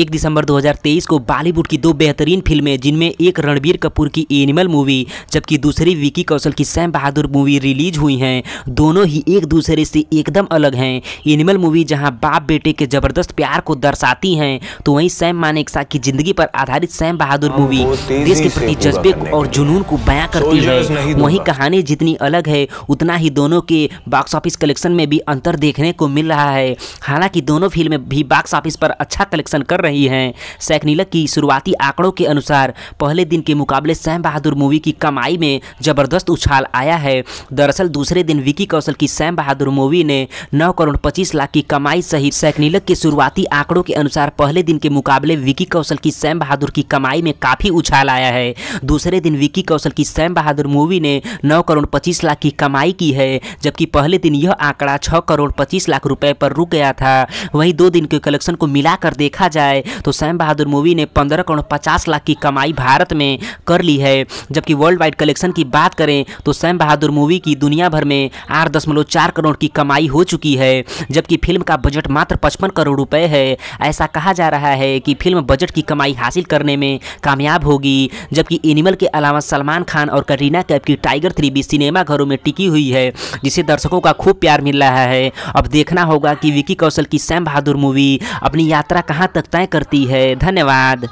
एक दिसंबर 2023 को बॉलीवुड की दो बेहतरीन फिल्में जिनमें एक रणबीर कपूर की एनिमल मूवी जबकि दूसरी विकी कौशल की सैम बहादुर मूवी रिलीज हुई हैं दोनों ही एक दूसरे से एकदम अलग हैं एनिमल मूवी जहां बाप बेटे के ज़बरदस्त प्यार को दर्शाती हैं तो वहीं सैम मानेकसा की ज़िंदगी पर आधारित सैम बहादुर हाँ, मूवी देश के प्रति जज्बे और जुनून को बया करती है वही कहानी जितनी अलग है उतना ही दोनों के बॉक्स ऑफिस कलेक्शन में भी अंतर देखने को मिल रहा है हालांकि दोनों फिल्में भी बॉक्स ऑफिस पर अच्छा कलेक्शन कर रहे रही हैं सैकनीलक की शुरुआती आंकड़ों के अनुसार पहले दिन के मुकाबले सैम बहादुर मूवी की कमाई में जबरदस्त उछाल आया है दरअसल दूसरे दिन विकी कौशल की सैम बहादुर मूवी ने नौ करोड़ पच्चीस लाख की कमाई सहित सैकनीलक के शुरुआती आंकड़ों के अनुसार पहले दिन के मुकाबले विकी कौशल की सैम बहादुर की कमाई में काफी उछाल आया है दूसरे दिन विकी कौशल की सैम बहादुर मूवी ने नौ करोड़ पच्चीस लाख की कमाई की है जबकि पहले दिन यह आंकड़ा छह करोड़ पच्चीस लाख रुपए पर रुक गया था वहीं दो दिन के कलेक्शन को मिलाकर देखा जाए है तो सैम बहादुर मूवी ने पंद्रह करोड़ पचास लाख की कमाई भारत में कर ली है जबकि वर्ल्ड वाइड कलेक्शन की बात करें तो सैम बहादुर मूवी की दुनिया भर में आठ दशमलव चार करोड़ की कमाई हो चुकी है जबकि फिल्म का बजट मात्र पचपन करोड़ रुपए है ऐसा कहा जा रहा है कि फिल्म बजट की कमाई हासिल करने में कामयाब होगी जबकि एनिमल के अलावा सलमान खान और करीना कैप की टाइगर थ्री भी सिनेमाघरों में टिकी हुई है जिसे दर्शकों का खूब प्यार मिल रहा है अब देखना होगा कि विकी कौशल की सैम बहादुर मूवी अपनी यात्रा कहाँ तक तय करती है धन्यवाद